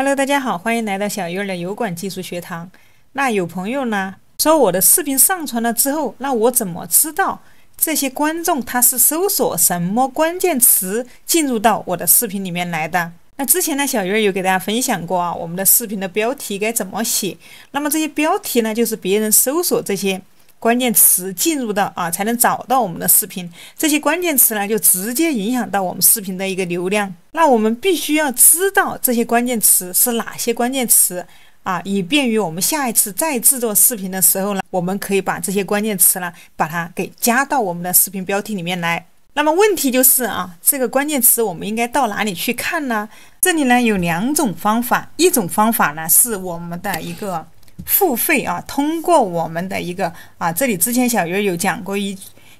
Hello，大家好，欢迎来到小鱼儿的油管技术学堂。那有朋友呢说我的视频上传了之后，那我怎么知道这些观众他是搜索什么关键词进入到我的视频里面来的？那之前呢，小鱼儿有给大家分享过啊，我们的视频的标题该怎么写？那么这些标题呢，就是别人搜索这些。关键词进入到啊，才能找到我们的视频。这些关键词呢，就直接影响到我们视频的一个流量。那我们必须要知道这些关键词是哪些关键词啊，以便于我们下一次再制作视频的时候呢，我们可以把这些关键词呢，把它给加到我们的视频标题里面来。那么问题就是啊，这个关键词我们应该到哪里去看呢？这里呢有两种方法，一种方法呢是我们的一个。付费啊，通过我们的一个啊，这里之前小鱼有讲过一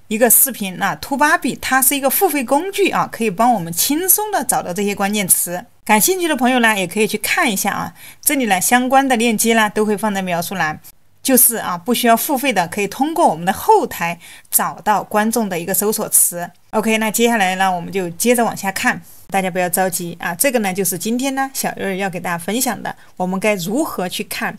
一个视频，那图芭比它是一个付费工具啊，可以帮我们轻松的找到这些关键词。感兴趣的朋友呢，也可以去看一下啊。这里呢相关的链接呢都会放在描述栏，就是啊不需要付费的，可以通过我们的后台找到观众的一个搜索词。OK，那接下来呢我们就接着往下看，大家不要着急啊。这个呢就是今天呢小鱼儿要给大家分享的，我们该如何去看。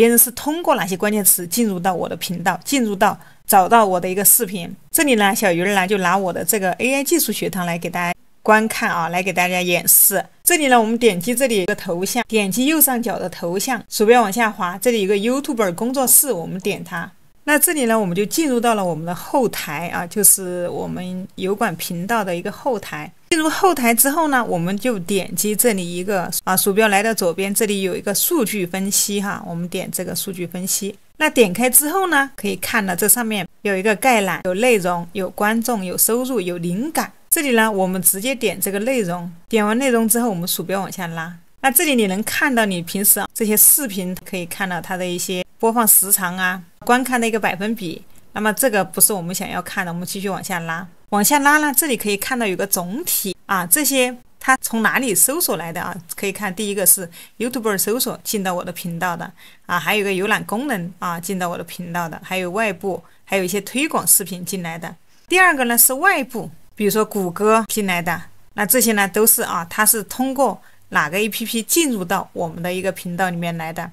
别人是通过哪些关键词进入到我的频道，进入到找到我的一个视频？这里呢，小鱼儿呢就拿我的这个 AI 技术学堂来给大家观看啊，来给大家演示。这里呢，我们点击这里一个头像，点击右上角的头像，鼠标往下滑，这里有个 YouTube 工作室，我们点它。那这里呢，我们就进入到了我们的后台啊，就是我们油管频道的一个后台。进入后台之后呢，我们就点击这里一个啊，鼠标来到左边这里有一个数据分析哈，我们点这个数据分析。那点开之后呢，可以看到这上面有一个概览，有内容、有观众、有收入、有灵感。这里呢，我们直接点这个内容。点完内容之后，我们鼠标往下拉。那这里你能看到你平时啊这些视频，可以看到它的一些播放时长啊，观看的一个百分比。那么这个不是我们想要看的，我们继续往下拉。往下拉呢，这里可以看到有个总体啊，这些它从哪里搜索来的啊？可以看第一个是 YouTube 搜索进到我的频道的啊，还有个浏览功能啊进到我的频道的，还有外部还有一些推广视频进来的。第二个呢是外部，比如说谷歌进来的，那这些呢都是啊，它是通过哪个 APP 进入到我们的一个频道里面来的？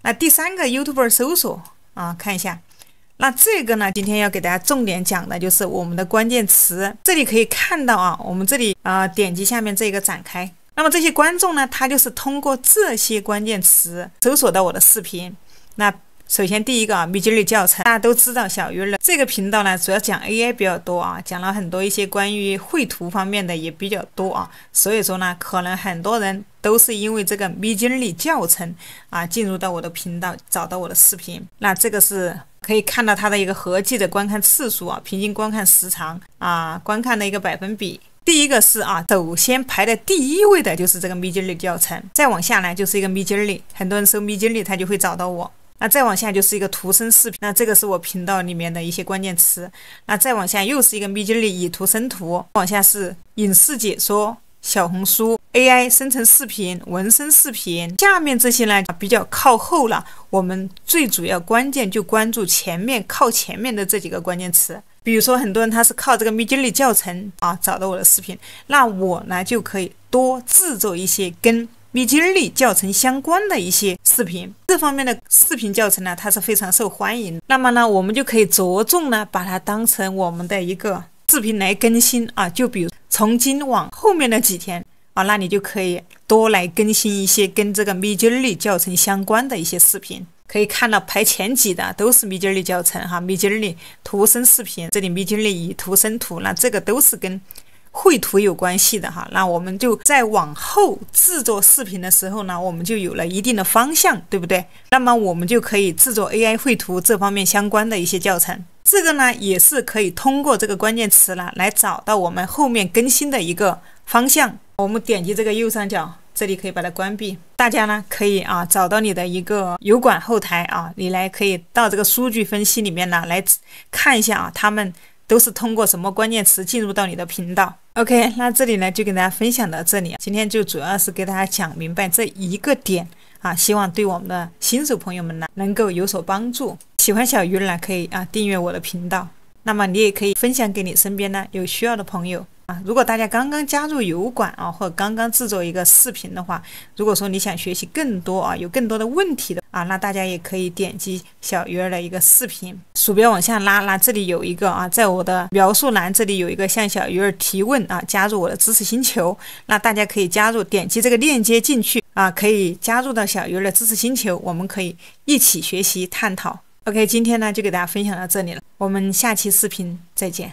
那第三个 YouTube 搜索啊，看一下。那这个呢？今天要给大家重点讲的就是我们的关键词。这里可以看到啊，我们这里啊点击下面这个展开。那么这些观众呢，他就是通过这些关键词搜索到我的视频。那首先，第一个啊，米经理教程，大家都知道。小鱼儿这个频道呢，主要讲 AI 比较多啊，讲了很多一些关于绘图方面的也比较多啊。所以说呢，可能很多人都是因为这个米经理教程啊，进入到我的频道找到我的视频。那这个是可以看到它的一个合计的观看次数啊，平均观看时长啊，观看的一个百分比。第一个是啊，首先排在第一位的就是这个米经理教程，再往下呢就是一个米经理，很多人搜米经理，他就会找到我。那再往下就是一个图生视频，那这个是我频道里面的一些关键词。那再往下又是一个蜜金粒以图生图，往下是影视解说、小红书 AI 生成视频、纹身视频。下面这些呢比较靠后了，我们最主要关键就关注前面靠前面的这几个关键词。比如说很多人他是靠这个蜜金粒教程啊找到我的视频，那我呢就可以多制作一些跟蜜金粒教程相关的一些。视频这方面的视频教程呢，它是非常受欢迎。那么呢，我们就可以着重呢，把它当成我们的一个视频来更新啊。就比如从今往后面的几天啊，那你就可以多来更新一些跟这个米吉儿教程相关的一些视频。可以看到，排前几的都是米吉儿教程哈，米吉儿的图生视频，这里米吉儿以图生图，那这个都是跟。绘图有关系的哈，那我们就在往后制作视频的时候呢，我们就有了一定的方向，对不对？那么我们就可以制作 AI 绘图这方面相关的一些教程。这个呢，也是可以通过这个关键词呢，来找到我们后面更新的一个方向。我们点击这个右上角，这里可以把它关闭。大家呢，可以啊，找到你的一个油管后台啊，你来可以到这个数据分析里面呢来看一下啊，他们。都是通过什么关键词进入到你的频道？OK，那这里呢就跟大家分享到这里。今天就主要是给大家讲明白这一个点啊，希望对我们的新手朋友们呢能够有所帮助。喜欢小鱼儿呢可以啊订阅我的频道，那么你也可以分享给你身边呢有需要的朋友啊。如果大家刚刚加入油管啊，或刚刚制作一个视频的话，如果说你想学习更多啊，有更多的问题的啊，那大家也可以点击小鱼儿的一个视频。鼠标往下拉，那这里有一个啊，在我的描述栏这里有一个向小鱼儿提问啊，加入我的知识星球，那大家可以加入，点击这个链接进去啊，可以加入到小鱼儿的知识星球，我们可以一起学习探讨。OK，今天呢就给大家分享到这里了，我们下期视频再见。